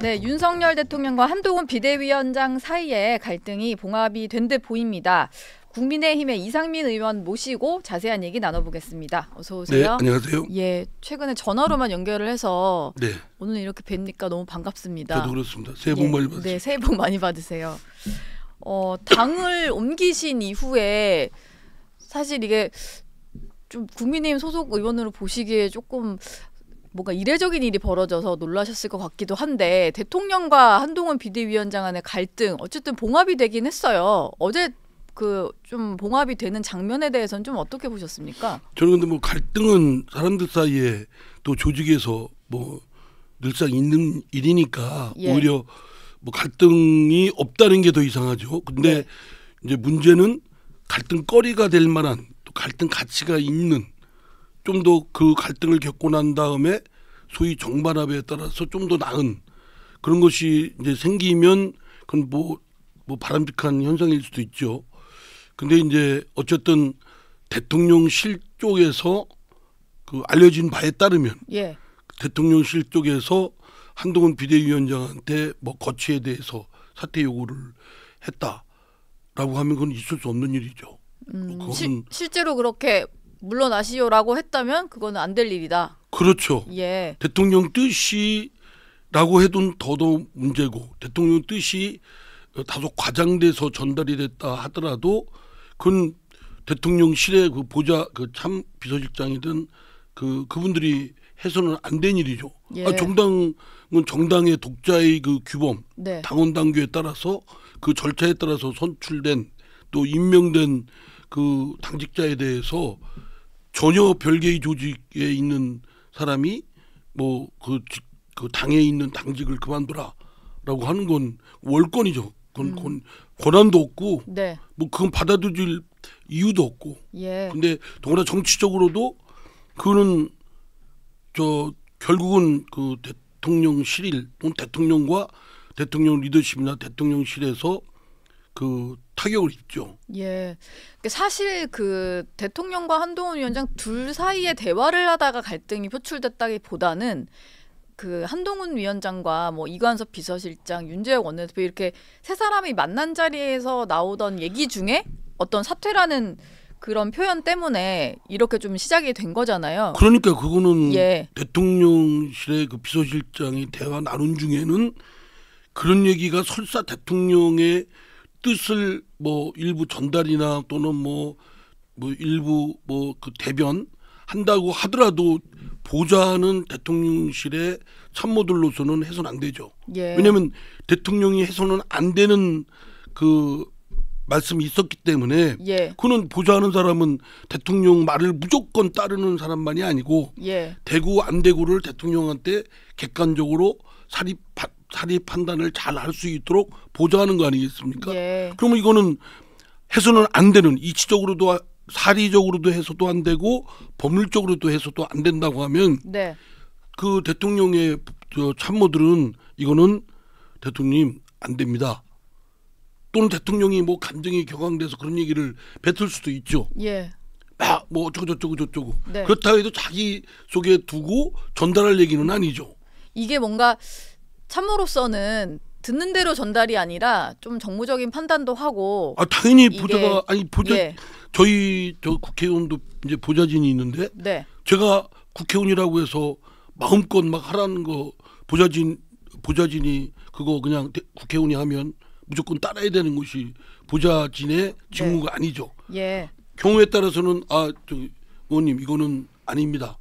네, 윤석열 대통령과 한동훈 비대위원장 사이에 갈등이 봉합이 된 듯 보입니다. 국민의힘의 이상민 의원 모시고 자세한 얘기 나눠보겠습니다. 어서 네, 오세요. 네, 안녕하세요. 예, 최근에 전화로만 연결을 해서 네. 오늘 이렇게 뵙니까 너무 반갑습니다. 저도 그렇습니다. 새해 복 예, 많이 받으세요. 예, 네, 새해 복 많이 받으세요. 어, 당을 옮기신 이후에 사실 이게 좀 국민의힘 소속 의원으로 보시기에 조금 뭔가 이례적인 일이 벌어져서 놀라셨을 것 같기도 한데 대통령과 한동훈 비대위원장 간의 갈등 어쨌든 봉합이 되긴 했어요. 어제 그 좀 봉합이 되는 장면에 대해서는 좀 어떻게 보셨습니까? 저는 근데 뭐 갈등은 사람들 사이에 또 조직에서 뭐 늘상 있는 일이니까 예. 오히려 뭐 갈등이 없다는 게 더 이상하죠. 근데 네. 이제 문제는 갈등거리가 될 만한 또 갈등 가치가 있는 좀더그 갈등을 겪고 난 다음에 소위 정반합에 따라서 좀 더 나은 그런 것이 이제 생기면 그건 뭐, 뭐 바람직한 현상일 수도 있죠. 근데 이제 어쨌든 대통령실 쪽에서 그 알려진 바에 따르면 예. 대통령실 쪽에서 한동훈 비대위원장한테 뭐 거취에 대해서 사퇴 요구를 했다라고 하면 그건 있을 수 없는 일이죠. 음, 시, 실제로 그렇게 물러나시오라고 했다면 그거는 안 될 일이다. 그렇죠. 예. 대통령 뜻이라고 해도 더더욱 문제고 대통령 뜻이 다소 과장돼서 전달이 됐다 하더라도 그건 대통령실의 그 보좌 그 참 비서실장이든 그 그분들이 해서는 안 된 일이죠. 예. 아, 정당은 정당의 독자의 그 규범, 네. 당원 당규에 따라서 그 절차에 따라서 선출된 또 임명된 그 당직자에 대해서 전혀 별개의 조직에 있는 사람이 뭐 그 그 당에 있는 당직을 그만두라라고 하는 건 월권이죠. 그건 음. 권한도 없고 네. 뭐 그건 받아들일 이유도 없고. 예. 근데 더구나 정치적으로도 그는 저 결국은 그 대통령실일 대통령과 대통령 리더십이나 대통령실에서 그 타격을 입죠. 예. 그러니까 사실 그 대통령과 한동훈 위원장 둘 사이에 대화를 하다가 갈등이 표출됐다기보다는 그 한동훈 위원장과 뭐 이관섭 비서실장, 윤재혁 원내대표 이렇게 세 사람이 만난 자리에서 나오던 얘기 중에 어떤 사퇴라는 그런 표현 때문에 이렇게 좀 시작이 된 거잖아요. 그러니까 그거는 예. 대통령실의 그 비서실장이 대화 나눈 중에는 그런 얘기가 설사 대통령의 뜻을 뭐 일부 전달이나 또는 뭐, 뭐 일부 뭐 그 대변 한다고 하더라도 보좌하는 대통령실의 참모들로서는 해선 안 되죠. 예. 왜냐하면 대통령이 해서는 안 되는 그 말씀이 있었기 때문에 예. 그는 보좌하는 사람은 대통령 말을 무조건 따르는 사람만이 아니고 예. 대구 안 대구를 대통령한테 객관적으로 사립 사리 판단을 잘 할 수 있도록 보좌하는 거 아니겠습니까? 예. 그러면 이거는 해서는 안 되는 이치적으로도 사리적으로도 해서도 안 되고 법률적으로도 해서도 안 된다고 하면 네. 그 대통령의 참모들은 이거는 대통령님 안 됩니다. 또는 대통령이 뭐 감정이 격앙돼서 그런 얘기를 뱉을 수도 있죠. 예. 막뭐 아, 어쩌고 저쩌고 저쩌고 네. 그렇다고 해도 자기 속에 두고 전달할 얘기는 아니죠. 이게 뭔가 참모로서는 듣는 대로 전달이 아니라 좀 정무적인 판단도 하고 아 당연히 보좌가 아니 보좌 예. 저희 저 국회의원도 이제 보좌진이 있는데 네. 제가 국회의원이라고 해서 마음껏 막 하라는 거 보좌진 보좌진이 그거 그냥 국회의원이 하면 무조건 따라야 되는 것이 보좌진의 네. 직무가 네. 아니죠. 예. 경우에 따라서는 아, 저 의원님 이거는 아닙니다.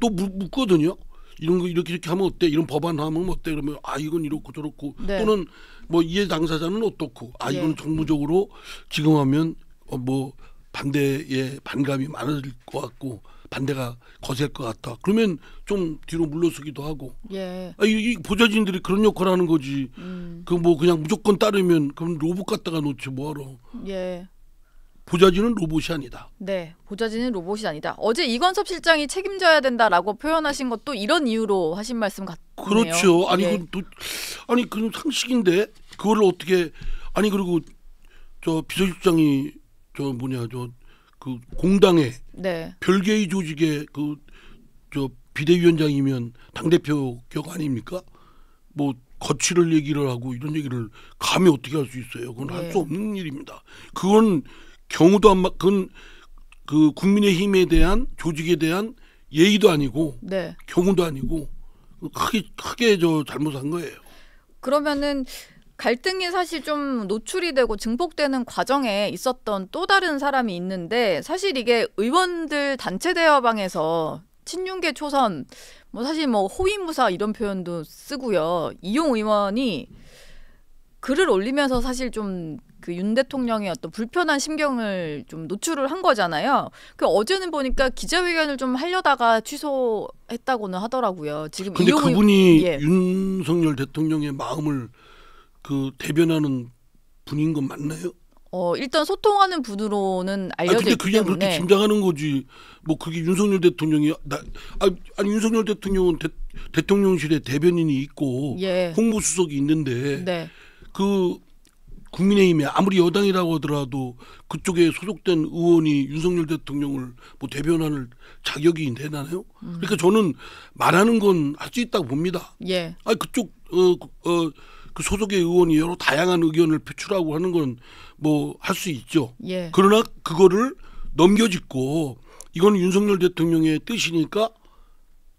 또 묻거든요. 이런 거 이렇게 이렇게 하면 어때? 이런 법안 하면 어때? 그러면 아 이건 이렇고 저렇고 네. 또는 뭐 이해 당사자는 어떻고 아 네. 이건 정부적으로 지금 하면 어, 뭐 반대에 반감이 많아질 것 같고 반대가 거셀 것 같다. 그러면 좀 뒤로 물러서기도 하고. 예. 아, 이, 이 보좌진들이 그런 역할을 하는 거지. 음. 그뭐 그냥 무조건 따르면 그럼 로봇 갖다가 놓지 뭐하러. 예. 보좌진은 로봇이 아니다. 네, 보좌진은 로봇이 아니다. 어제 이건섭 실장이 책임져야 된다라고 표현하신 것도 이런 이유로 하신 말씀 같네요. 그렇죠. 아니 네. 그 아니 그 상식인데 그걸 어떻게 아니 그리고 저 비서실장이 저 뭐냐 저 그 공당에 네. 별개의 조직의 그 저 비대위원장이면 당 대표 격 아닙니까? 뭐 거취를 얘기를 하고 이런 얘기를 감히 어떻게 할 수 있어요? 그건 네. 할수 없는 일입니다. 그건 경우도 안 막, 그건 그 국민의힘에 대한 조직에 대한 예의도 아니고 네. 경우도 아니고 크게 크게 저 잘못한 거예요. 그러면은 갈등이 사실 좀 노출이 되고 증폭되는 과정에 있었던 또 다른 사람이 있는데 사실 이게 의원들 단체 대화방에서 친윤계 초선 뭐 사실 뭐 호위무사 이런 표현도 쓰고요. 이용 의원이 글을 올리면서 사실 좀 그윤 대통령의 어떤 불편한 심경을 좀 노출을 한 거잖아요. 그 어제는 보니까 기자회견을 좀 하려다가 취소했다고는 하더라고요. 지금 근데 이용이, 그분이 예. 윤석열 대통령의 마음을 그 대변하는 분인 건 맞나요? 어 일단 소통하는 분으로는 알려져 아니, 때문에. 그렇게 짐작하는 거지 뭐 그게 윤석열 대통령이 나 아니, 아니 윤석열 대통령은 대, 통령실에 대변인이 있고 예. 홍보수석이 있는데 네. 그 국민의힘에 아무리 여당이라고 하더라도 그쪽에 소속된 의원이 윤석열 대통령을 뭐대변하는 자격이 되나요? 그러니까 음. 그러니까 저는 말하는 건 할 수 있다고 봅니다. 예. 아 그쪽 어, 그, 어, 그 소속의 의원이 여러 다양한 의견을 표출하고 하는 건 뭐 할 수 있죠. 예. 그러나 그거를 넘겨짚고 이건 윤석열 대통령의 뜻이니까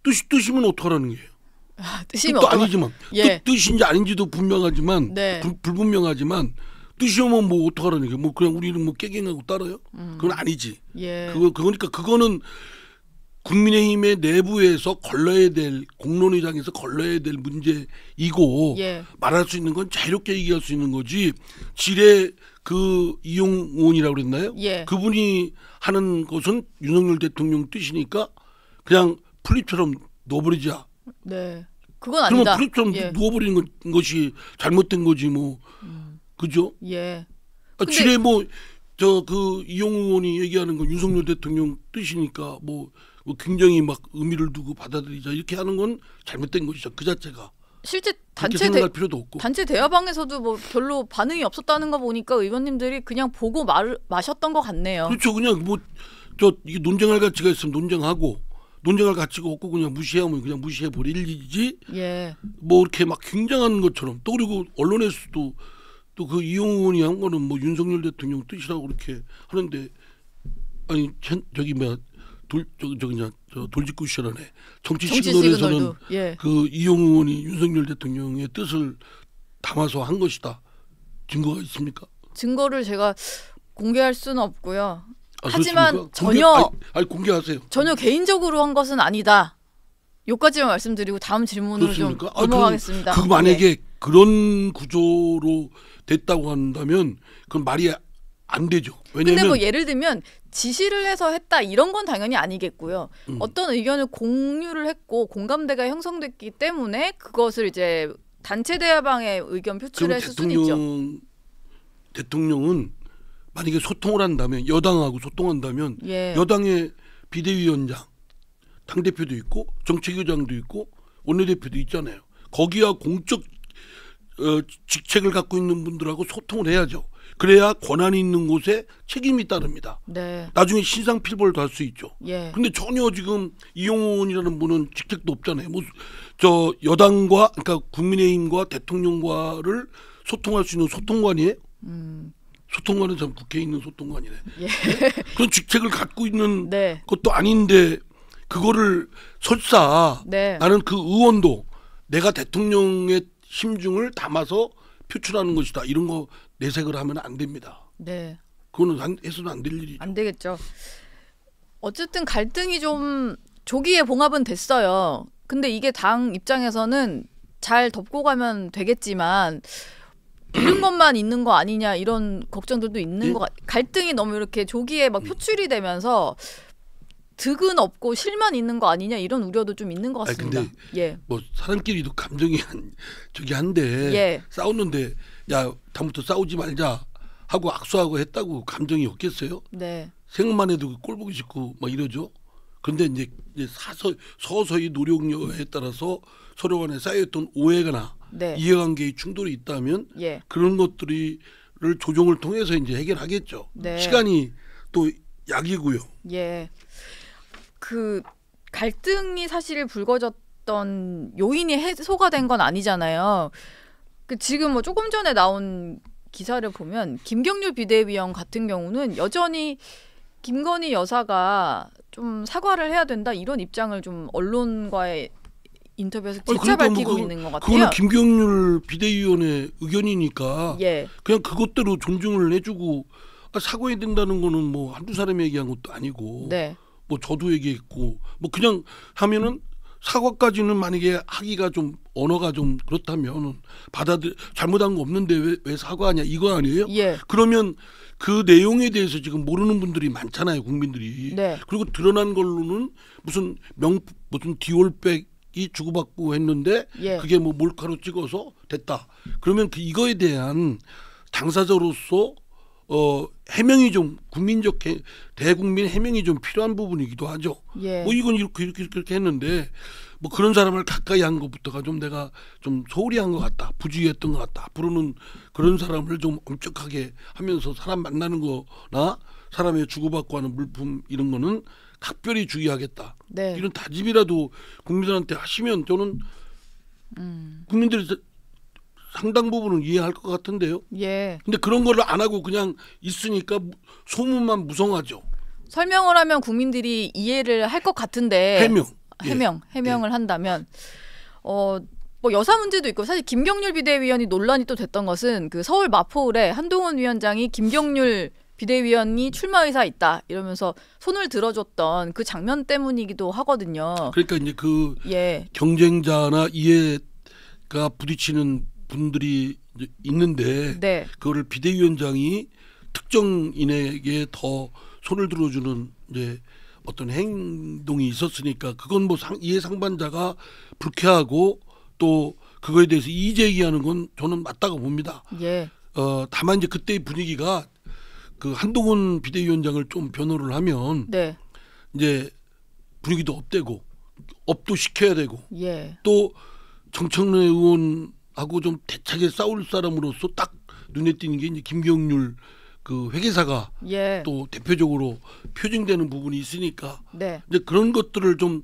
뜻이 뜻이면 어떡하라는 거예요. 아, 뜻이면 뜻 아니지만 예. 뜻, 뜻인지 아닌지도 분명하지만 네. 불, 불분명하지만 뜻이오면 뭐 어떡하라는 얘기? 뭐 그냥 우리는 뭐 깨갱하고 따라요? 음. 그건 아니지. 예. 그거 그거니까 그거는 국민의힘의 내부에서 걸러야 될 공론의장에서 걸러야 될 문제이고 예. 말할 수 있는 건 자유롭게 얘기할 수 있는 거지 지뢰 그 이용원이라고 그랬나요? 예. 그분이 하는 것은 윤석열 대통령 뜻이니까 그냥 풀잎처럼 넣버리자 네. 그건 아니다. 그러면 풀잎처럼 예. 누워버리는 것, 것이 잘못된 거지 뭐. 음. 그죠? 예. 아, 지뢰 뭐저그 이용우 의원이 얘기하는 건 윤석열 대통령 뜻이니까 뭐, 뭐 굉장히 막 의미를 두고 받아들이자 이렇게 하는 건 잘못된 것이죠. 그 자체가. 실제 단체 대 단체 대화방에서도 뭐 별로 반응이 없었다는 거 보니까 의원님들이 그냥 보고 말 마셨던 것 같네요. 그렇죠. 그냥 뭐저 논쟁할 가치가 있으면 논쟁하고 논쟁할 가치가 없고 그냥 무시하면 그냥 무시해 버릴지. 예. 뭐 이렇게 막 굉장한 것처럼 또 그리고 언론에서도 또그 이용호 의원이 한 거는 뭐 윤석열 대통령 뜻이라고 그렇게 하는데 아니 저기 뭐야 돌 저기 저기 그냥 저 돌직구 시절에 정치, 정치 시그널에서는 예. 그 이용호 의원이 윤석열 대통령의 뜻을 담아서 한 것이다 증거가 있습니까? 증거를 제가 공개할 수는 없고요. 아, 하지만 공개, 전혀 아니, 공개하세요. 전혀 개인적으로 한 것은 아니다. 요까지만 말씀드리고 다음 질문으로 그렇습니까? 좀 넘어가겠습니다. 아, 그, 그 만약에 네. 그런 구조로 됐다고 한다면 그건 말이 안 되죠. 왜냐면 근데 뭐 예를 들면 지시를 해서 했다 이런 건 당연히 아니겠고요. 음. 어떤 의견을 공유를 했고 공감대가 형성됐기 때문에 그것을 이제 단체 대화방에 의견 표출을 했을 대통령, 수는 있죠. 대통령은 만약에 소통을 한다면 여당하고 소통한다면 예. 여당의 비대위원장, 당 대표도 있고 정책위장도 있고 원내대표도 있잖아요. 거기와 공적 어, 직책을 갖고 있는 분들하고 소통을 해야죠. 그래야 권한이 있는 곳에 책임이 따릅니다. 네. 나중에 신상 필벌도 할 수 있죠. 예. 근데 전혀 지금 이용훈이라는 분은 직책도 없잖아요. 뭐 저 여당과 그러니까 국민의힘과 대통령과를 소통할 수 있는 소통관이에요. 음. 소통관은 참 국회에 있는 소통관이네. 예. 예. 그런 직책을 갖고 있는 네. 것도 아닌데 그거를 설사 네. 나는 그 의원도 내가 대통령의 심중을 담아서 표출하는 것이다. 이런 거 내색을 하면 안 됩니다. 네. 그거는 안, 해서는 안될 일이죠. 안 되겠죠. 어쨌든 갈등이 좀 조기에 봉합은 됐어요. 근데 이게 당 입장에서는 잘 덮고 가면 되겠지만 이런 것만 있는 거 아니냐 이런 걱정들도 있는 예? 것 같. 갈등이 너무 이렇게 조기에 막 음. 표출이 되면서 득은 없고 실만 있는 거 아니냐 이런 우려도 좀 있는 것 같습니다. 아니, 근데 예. 뭐 사람끼리도 감정이 한, 저기 한데 예. 싸우는데 야 다음부터 싸우지 말자 하고 악수하고 했다고 감정이 없겠어요? 네. 생각만 해도 그 꼴 보기 싫고 막 이러죠. 근데 이제, 이제 사서 서서히 노력에 력 따라서 서로 간에 쌓였던 오해가나 네. 이해관계의 충돌이 있다면 예. 그런 것들을 조정을 통해서 이제 해결하겠죠. 네. 시간이 또 약이고요. 예. 그 갈등이 사실 불거졌던 요인이 해소가 된 건 아니잖아요. 그 지금 뭐 조금 전에 나온 기사를 보면 김경률 비대위원 같은 경우는 여전히 김건희 여사가 좀 사과를 해야 된다 이런 입장을 좀 언론과의 인터뷰에서 재차 그러니까 밝히고 뭐 그 있는 것 같아요. 그거는 김경률 비대위원의 의견이니까 예. 그냥 그것대로 존중을 해주고 아, 사과해야 된다는 거는 뭐 한두 사람이 얘기한 것도 아니고 네. 뭐 저도 얘기했고 뭐 그냥 하면은 사과까지는 만약에 하기가 좀 언어가 좀 그렇다면 받아들 잘못한 거 없는데 왜, 왜 사과하냐 이거 아니에요? 예. 그러면 그 내용에 대해서 지금 모르는 분들이 많잖아요 국민들이. 네. 그리고 드러난 걸로는 무슨 명 무슨 디올백이 주고받고 했는데 예. 그게 뭐 몰카로 찍어서 됐다. 그러면 그 이거에 대한 당사자로서 어 해명이 좀 국민적 해, 대국민 해명이 좀 필요한 부분이기도 하죠. 예. 뭐 이건 이렇게 이렇게 이렇게 했는데 뭐 그런 사람을 가까이 한 것부터가 좀 내가 좀 소홀히 한 것 같다, 부주의했던 것 같다. 앞으로는 그런 사람을 좀 엄격하게 하면서 사람 만나는 거나 사람의 주고받고 하는 물품 이런 거는 각별히 주의하겠다. 네. 이런 다짐이라도 국민들한테 하시면 저는 음. 국민들이 상당 부분은 이해할 것 같은데요. 예. 근데 그런 거를 안 하고 그냥 있으니까 소문만 무성하죠. 설명을 하면 국민들이 이해를 할 것 같은데 해명 예. 해명 예. 해명을 예. 한다면 어. 뭐 여사 문제도 있고 사실 김경률 비대위원이 논란이 또 됐던 것은 그 서울 마포울에 한동훈 위원장이 김경률 비대위원이 출마 의사 있다 이러면서 손을 들어줬던 그 장면 때문이기도 하거든요. 그러니까 이제 그 예. 경쟁자나 이해가 부딪히는 분들이 있는데 네. 그거를 비대위원장이 특정인에게 더 손을 들어주는 이제 어떤 행동이 있었으니까 그건 뭐 상, 이해 상반자가 불쾌하고 또 그거에 대해서 이의 제기하는건 저는 맞다고 봅니다. 예. 어 다만 이제 그때의 분위기가 그 한동훈 비대위원장을 좀 변호를 하면 네. 이제 분위기도 업되고 업도 시켜야 되고 예. 또 정청래 의원 하고 좀 대차게 싸울 사람으로서 딱 눈에 띄는 게 이제 김경률 그 회계사가 예. 또 대표적으로 표징되는 부분이 있으니까 네. 이제 그런 것들을 좀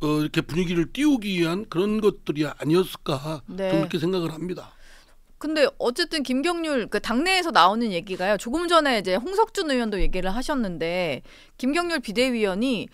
어, 이렇게 분위기를 띄우기 위한 그런 것들이 아니었을까 네. 좀 이렇게 생각을 합니다. 근데 어쨌든 김경률 그 당내에서 나오는 얘기가요. 조금 전에 이제 홍석준 의원도 얘기를 하셨는데 김경률 비대위원이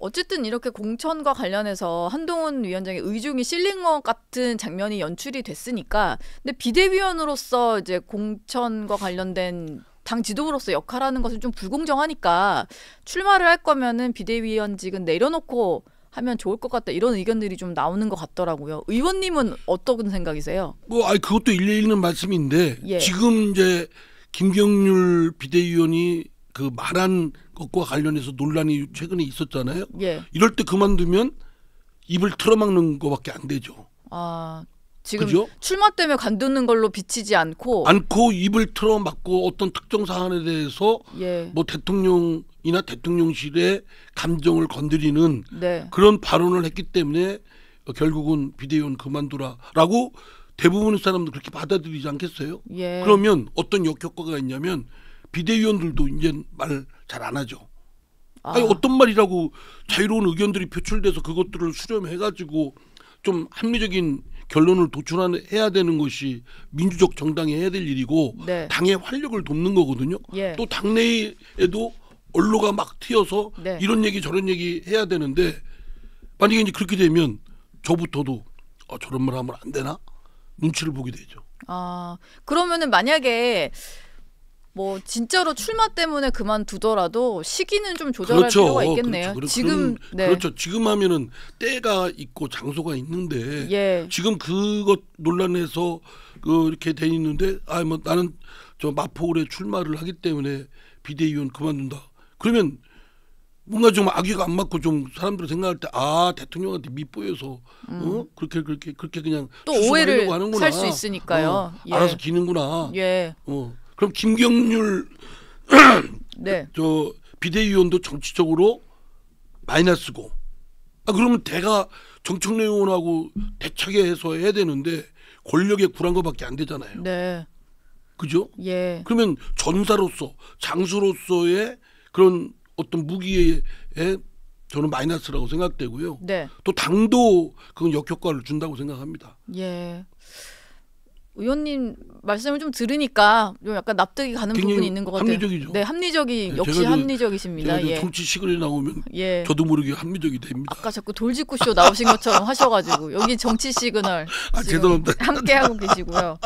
어쨌든 이렇게 공천과 관련해서 한동훈 위원장의 의중이 실린것 같은 장면이 연출이 됐으니까 근데 비대위원으로서 이제 공천과 관련된 당 지도부로서 역할하는 것은 좀 불공정하니까 출마를 할 거면은 비대위원직은 내려놓고 하면 좋을 것 같다 이런 의견들이 좀 나오는 것 같더라고요. 의원님은 어떤 생각이세요? 뭐 아니 그것도 일리 있는 말씀인데 예. 지금 이제 김경률 비대위원이 그 말한 것과 관련해서 논란이 최근에 있었잖아요. 예. 이럴 때 그만두면 입을 틀어막는 거밖에 안 되죠. 아 지금 그죠? 출마 때문에 관두는 걸로 비치지 않고 않고 입을 틀어막고 어떤 특정 사안에 대해서 예. 뭐 대통령이나 대통령실의 감정을 건드리는 네. 그런 발언을 했기 때문에 결국은 비대위원 그만두라라고 대부분의 사람들 그렇게 받아들이지 않겠어요? 예. 그러면 어떤 역효과가 있냐면 비대위원들도 이제 말 잘 안 하죠. 아. 아니 어떤 말이라고 자유로운 의견들이 표출돼서 그것들을 수렴해가지고 좀 합리적인 결론을 도출해야 되는 것이 민주적 정당이 해야 될 일이고 네. 당의 활력을 돕는 거거든요. 예. 또 당내에도 언로가 막 튀어서 네. 이런 얘기 저런 얘기 해야 되는데 만약에 이제 그렇게 되면 저부터도 어, 저런 말 하면 안 되나 눈치를 보게 되죠. 아 그러면은 만약에 뭐 진짜로 출마 때문에 그만두더라도 시기는 좀 조절할 그렇죠. 필요가 있겠네요. 그렇죠. 지금 그런, 네. 그렇죠. 지금 하면은 때가 있고 장소가 있는데 예. 지금 그것 논란에서 그 이렇게 돼 있는데 아 뭐 나는 저 마포구에 출마를 하기 때문에 비대위원 그만둔다. 그러면 뭔가 좀 악의가 안 맞고 좀 사람들 생각할 때 아 대통령한테 밉보여서 음. 어? 그렇게 그렇게 그렇게 그냥 또 오해를 살수 있으니까요. 어, 예. 알아서 기는구나. 예. 어. 그럼 김경률 네. 저 비대위원도 정치적으로 마이너스고 아 그러면 대가 정청래 의원하고 대차에 해서 해야 되는데 권력의 구한 거밖에 안 되잖아요. 네. 그죠? 예. 그러면 전사로서 장수로서의 그런 어떤 무기에 저는 마이너스라고 생각되고요. 네. 또 당도 그건 역효과를 준다고 생각합니다. 예. 의원님 말씀을 좀 들으니까 좀 약간 납득이 가는 부분이 있는 것 같아요. 합리적이죠. 네, 합리적이 네, 역시 그 합리적이십니다. 제가 그 예. 정치 시간이 나오면 예. 저도 모르게 합리적이 됩니다. 아까 자꾸 돌직구 쇼 나오신 것처럼 하셔가지고 여기 정치 시그널 아, 함께 하고 계시고요.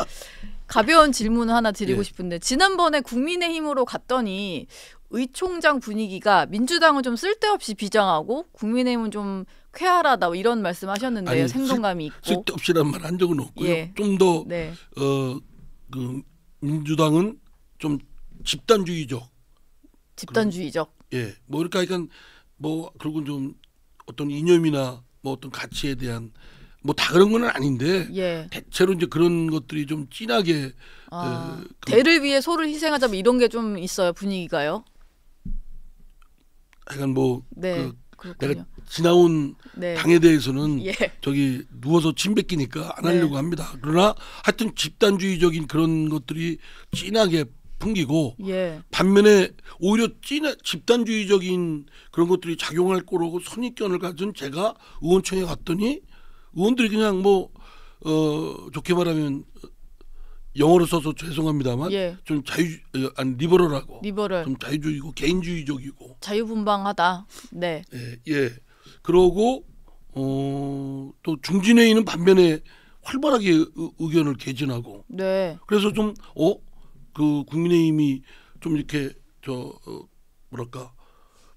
가벼운 질문 하나 드리고 예. 싶은데 지난번에 국민의힘으로 갔더니 의총장 분위기가 민주당은 좀 쓸데없이 비장하고 국민의힘은 좀 쾌활하다 뭐 이런 말씀하셨는데 아니, 생동감이 있고 쓸데없이란 말 한 적은 없고요. 예. 좀더 네. 어, 그 민주당은 좀 집단주의적. 집단주의적. 예, 뭐 그러니까 약간 뭐 그리고 좀 어떤 이념이나 뭐 어떤 가치에 대한 뭐 다 그런 건 아닌데 예. 대체로 이제 그런 것들이 좀 진하게 아, 에, 어, 그, 대를 위해 소를 희생하자 뭐 이런 게 좀 있어요 분위기가요. 약간 뭐 네. 그, 그렇군요. 내가 지나온 네. 당에 대해서는 예. 저기 누워서 침 뱉기니까 안 하려고 네. 합니다. 그러나 하여튼 집단주의적인 그런 것들이 진하게 풍기고 예. 반면에 오히려 찐 집단주의적인 그런 것들이 작용할 거라고 선입견을 가진 제가 의원총회 갔더니 의원들이 그냥 뭐 어, 좋게 말하면 영어로 써서 죄송합니다만 예. 좀 자유 어, 아니 리버럴하고 리버럴. 좀 자유주의고 개인주의적이고 자유분방하다. 네. 예. 예. 그러고 어, 또 중진회의는 반면에 활발하게 의, 의견을 개진하고 네. 그래서 좀 어 그 국민의힘이 좀 이렇게 저 어, 뭐랄까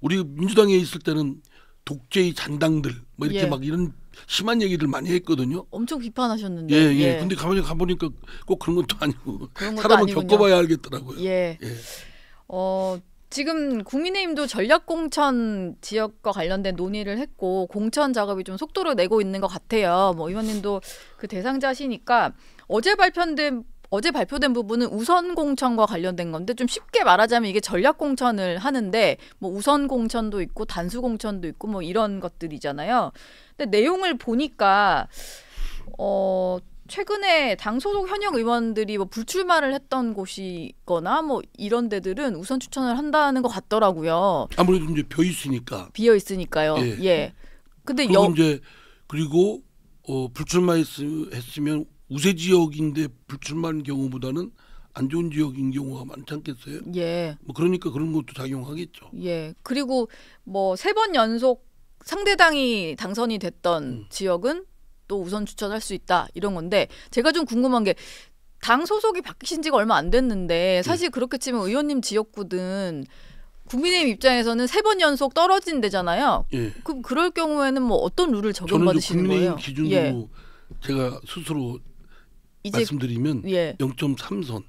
우리 민주당에 있을 때는 독재의 잔당들 뭐 이렇게 예. 막 이런 심한 얘기를 많이 했거든요. 엄청 비판하셨는데. 예, 예. 예. 근데 가만히 가보니까 꼭 그런 것도 아니고 그런 것도 사람을 아니군요. 겪어봐야 알겠더라고요. 예. 예. 어, 지금 국민의힘도 전략공천 지역과 관련된 논의를 했고 공천 작업이 좀 속도를 내고 있는 것 같아요. 뭐 의원님도 그 대상자시니까 어제 발표된 어제 발표된 부분은 우선 공천과 관련된 건데 좀 쉽게 말하자면 이게 전략 공천을 하는데 뭐 우선 공천도 있고 단수 공천도 있고 뭐 이런 것들이잖아요. 근데 내용을 보니까 어 최근에 당 소속 현역 의원들이 뭐 불출마를 했던 곳이거나 뭐 이런 데들은 우선 추천을 한다는 것 같더라고요. 아무래도 뭐 이제 비어 있으니까. 비어 있으니까요. 예. 예. 근데 여... 이제 그리고 어, 불출마했으면 우세 지역인데 불출마한 경우보다는 안 좋은 지역인 경우가 많지 않겠어요? 예. 뭐 그러니까 그런 것도 작용하겠죠. 예. 그리고 뭐 세 번 연속 상대당이 당선이 됐던 음. 지역은 또 우선 추천할 수 있다 이런 건데 제가 좀 궁금한 게 당 소속이 바뀌신 지가 얼마 안 됐는데 예. 사실 예. 그렇게 치면 의원님 지역구든 국민의힘 입장에서는 세 번 연속 떨어진 데잖아요. 예. 그럼 그럴 경우에는 뭐 어떤 룰을 적용받으시는 거예요? 저는 국민의힘 기준으로 예. 제가 스스로 이제 말씀드리면 예. 0.3선.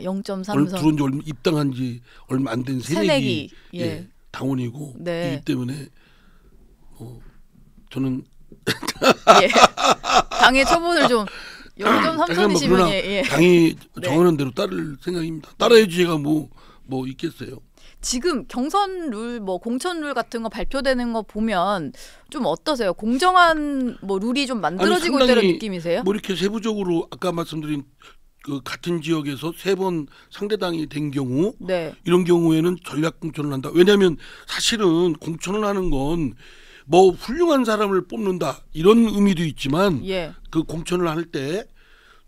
0.3선. 들어온 지 얼마, 입당한 지 얼마 안 된 새내기, 예. 예. 당원이고 네. 이기 때문에 어, 저는 예. 당의 처분을 좀 0.3선이시면 예, 예. 당이 네. 정하는 대로 따를 생각입니다. 따라야지 제가 뭐뭐 뭐 있겠어요. 지금 경선 룰, 뭐 공천 룰 같은 거 발표되는 거 보면 좀 어떠세요? 공정한 뭐 룰이 좀 만들어지고 있다는 느낌이세요? 뭐 이렇게 세부적으로 아까 말씀드린 그 같은 지역에서 세 번 상대당이 된 경우 네. 이런 경우에는 전략 공천을 한다. 왜냐하면 사실은 공천을 하는 건 뭐 훌륭한 사람을 뽑는다 이런 의미도 있지만 예. 그 공천을 할 때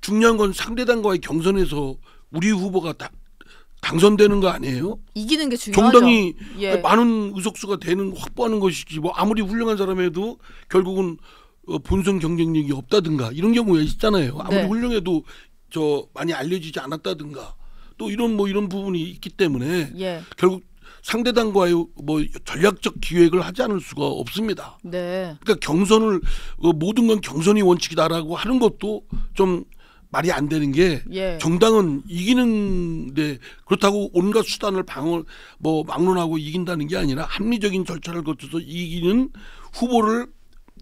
중요한 건 상대당과의 경선에서 우리 후보가 다 당선되는 거 아니에요? 이기는 게 중요하죠. 정당이 예. 많은 의석수가 되는 확보하는 것이지 뭐 아무리 훌륭한 사람에도 결국은 어, 본선 경쟁력이 없다든가 이런 경우가 있잖아요. 아무리 네. 훌륭해도 저 많이 알려지지 않았다든가 또 이런 뭐 이런 부분이 있기 때문에 예. 결국 상대 당과의 뭐 전략적 기획을 하지 않을 수가 없습니다. 네. 그러니까 경선을 어, 모든 건 경선이 원칙이다라고 하는 것도 좀 말이 안 되는 게 예. 정당은 이기는데 그렇다고 온갖 수단을 방어 뭐 막론하고 이긴다는 게 아니라 합리적인 절차를 거쳐서 이기는 후보를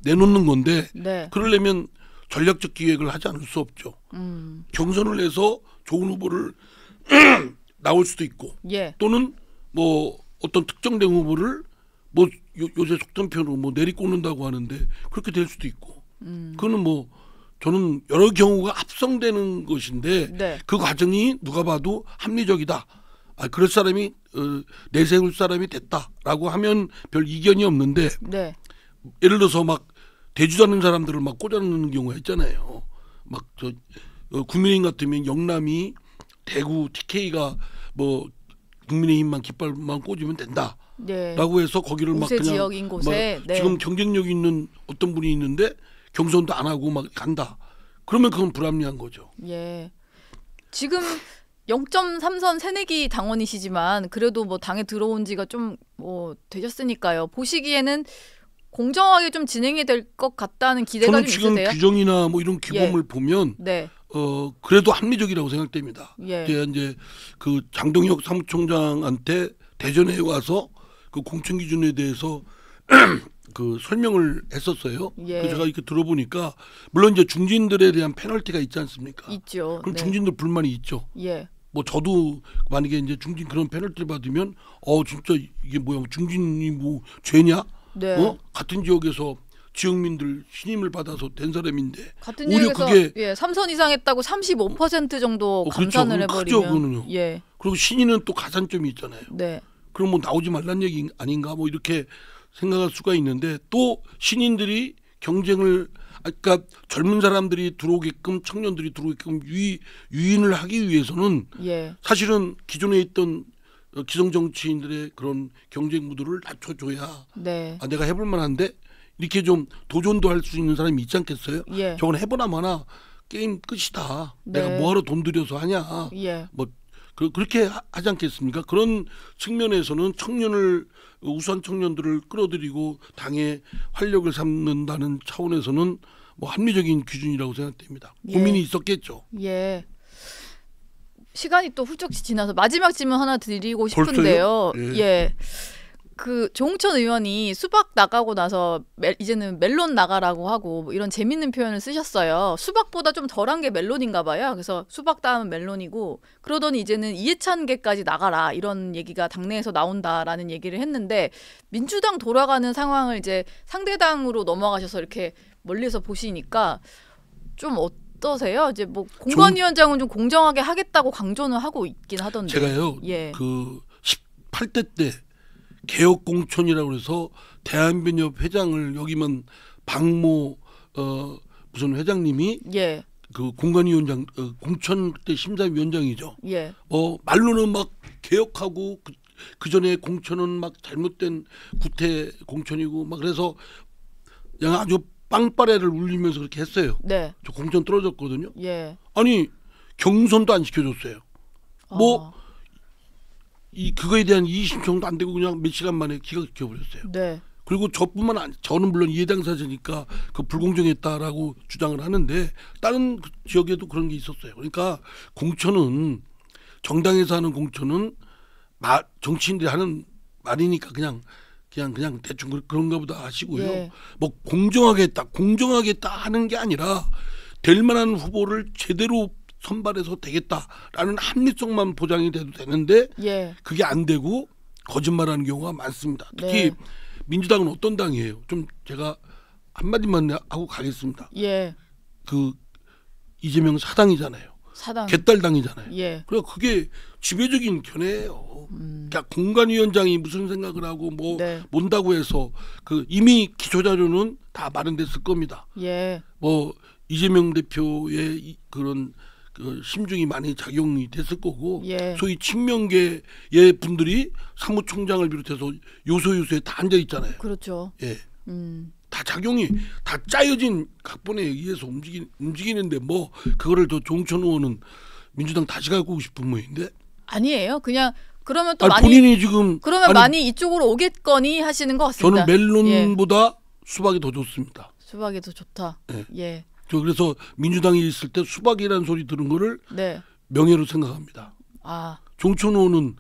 내놓는 건데 네. 그러려면 전략적 기획을 하지 않을 수 없죠. 음. 경선을 해서 좋은 후보를 나올 수도 있고 예. 또는 뭐 어떤 특정된 후보를 뭐 요, 요새 속된 표현으로 뭐 내리꽂는다고 하는데 그렇게 될 수도 있고 음. 그거는 뭐 저는 여러 경우가 합성되는 것인데 네. 그 과정이 누가 봐도 합리적이다. 아, 그럴 사람이 어, 내세울 사람이 됐다라고 하면 별 이견이 없는데 네. 예를 들어서 막대주자는 사람들을 막 꽂아놓는 경우가 있잖아요. 막저 어, 국민의힘 같으면 영남이 대구 TK가 뭐 국민의힘만 깃발만 꽂으면 된다. 네. 라고 해서 거기를 막 그냥 막 네. 지금 경쟁력 있는 어떤 분이 있는데 경선도 안 하고 막 간다. 그러면 그건 불합리한 거죠. 예. 지금 0.3선 새내기 당원이시지만 그래도 뭐 당에 들어온 지가 좀 뭐 되셨으니까요. 보시기에는 공정하게 좀 진행이 될 것 같다는 기대가 좀 지금 있으세요? 규정이나 뭐 이런 기본을 예. 보면 네. 어 그래도 합리적이라고 생각됩니다. 예. 제가 이제 그 장동혁 사무총장한테 대전에 와서 그 공천 기준에 대해서 그 설명을 했었어요. 예. 그 제가 이렇게 들어보니까 물론 이제 중진들에 대한 페널티가 있지 않습니까? 있죠. 그럼 네. 중진들 불만이 있죠. 예. 뭐 저도 만약에 이제 중진 그런 페널티를 받으면 어 진짜 이게 뭐야 중진이 뭐 죄냐? 네. 어? 같은 지역에서 지역민들 신임을 받아서 된 사람인데 같은 오히려 그게 예, 3선 이상 했다고 35% 정도 어, 그렇죠. 감산을 그렇죠. 해버리면 죠 그거는요. 예. 그리고 신인은 또 가산점이 있잖아요. 네. 그럼 뭐 나오지 말란 얘기 아닌가 뭐 이렇게 생각할 수가 있는데 또 신인들이 경쟁을 아, 그러니까 젊은 사람들이 들어오게끔 청년들이 들어오게끔 유이, 유인을 하기 위해서는 예. 사실은 기존에 있던 기성 정치인들의 그런 경쟁 무드를 낮춰줘야 네. 아 내가 해볼 만한데 이렇게 좀 도전도 할 수 있는 사람이 있지 않겠어요? 예. 저건 해보나 마나 게임 끝이다. 네. 내가 뭐하러 돈 들여서 하냐. 예. 뭐 그, 그렇게 하지 않겠습니까? 그런 측면에서는 청년을 우수한 청년들을 끌어들이고 당의 활력을 삼는다는 차원에서는 뭐 합리적인 기준이라고 생각됩니다. 예. 고민이 있었겠죠. 예. 시간이 또 훌쩍 지나서 마지막 질문 하나 드리고 싶은데요. 벌써요? 예. 예. 그 조홍천 의원이 수박 나가고 나서 멜, 이제는 멜론 나가라고 하고 뭐 이런 재밌는 표현을 쓰셨어요. 수박보다 좀 덜한 게 멜론인가 봐요. 그래서 수박 다음은 멜론이고 그러더니 이제는 이해찬계까지 나가라 이런 얘기가 당내에서 나온다라는 얘기를 했는데 민주당 돌아가는 상황을 이제 상대당으로 넘어가셔서 이렇게 멀리서 보시니까 좀어 어떠세요? 이제 뭐 공관위원장은 좀 공정하게 하겠다고 강조는 하고 있긴 하던데. 제가요. 예. 그 18대 때 개혁공천이라고 해서 대한변협 회장을 여기면 박모 어 무슨 회장님이 예. 그 공관위원장 어, 공천 때 심사위원장이죠. 예. 어 말로는 막 개혁하고 그, 그 전에 공천은 막 잘못된 구태 공천이고 막 그래서 그냥 아주 빵빠레를 울리면서 그렇게 했어요. 네. 저 공천 떨어졌거든요. 예. 아니 경선도 안 시켜줬어요. 뭐 아. 이 그거에 대한 이심정도 의안 되고 그냥 몇 시간 만에 기가 각 겨버렸어요. 네. 그리고 저뿐만 아니 저는 물론 이해당사자니까 그 불공정했다라고 주장을 하는데 다른 그 지역에도 그런 게 있었어요. 그러니까 공천은 정당에서 하는 공천은 마, 정치인들이 하는 말이니까 그냥 그냥 그냥 대충 그, 그런가 보다 하시고요. 네. 뭐 공정하겠다 공정하겠다 하는 게 아니라 될 만한 후보를 제대로 선발해서 되겠다라는 합리성만 보장이 돼도 되는데 예. 그게 안 되고 거짓말하는 경우가 많습니다. 특히 네. 민주당은 어떤 당이에요? 좀 제가 한마디만 하고 가겠습니다. 예. 그 이재명 사당이잖아요. 사당. 개딸당이잖아요. 예. 그래 그러니까 그게 지배적인 견해예요. 음. 그러니까 공간위원장이 무슨 생각을 하고 뭐 네. 뭔다고 해서 그 이미 기초자료는 다 마련됐을 겁니다. 예. 뭐 이재명 대표의 그런 그 심중이 많이 작용이 됐을 거고 예. 소위 친명계의 분들이 사무총장을 비롯해서 요소요소에 다 앉아 있잖아요. 그렇죠. 예. 음. 다 작용이 다 짜여진 각본에 의해서 움직이, 움직이는데 뭐 그거를 저 종천 의원은 민주당 다시 갖고 싶은 모인데 아니에요. 그냥 그러면 또 아니, 많이 본인이 지금 그러면 아니, 많이 이쪽으로 오겠거니 하시는 것 같습니다. 저는 멜론보다 예. 수박이 더 좋습니다. 수박이 더 좋다. 예. 예. 저 그래서 민주당이 있을 때 수박이라는 소리 들은 거를 네. 명예로 생각합니다. 아. 종천호는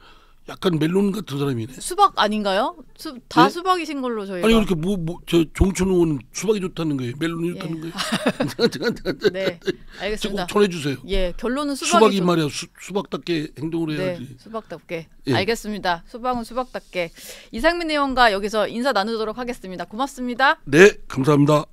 약간 멜론 같은 사람이네. 수박 아닌가요? 수, 다 네? 수박이신 걸로 저희. 아니 이렇게 뭐 뭐저 종춘호는 수박이 좋다는 거예요. 멜론이 좋다는 예. 거예요. 네, 알겠습니다. 전해주세요. 예, 결론은 수박이, 수박이 좀... 말이야. 수, 수박답게 행동을 네, 해야지. 네, 수박답게. 예. 알겠습니다. 수박은 수박답게. 이상민 의원과 여기서 인사 나누도록 하겠습니다. 고맙습니다. 네, 감사합니다.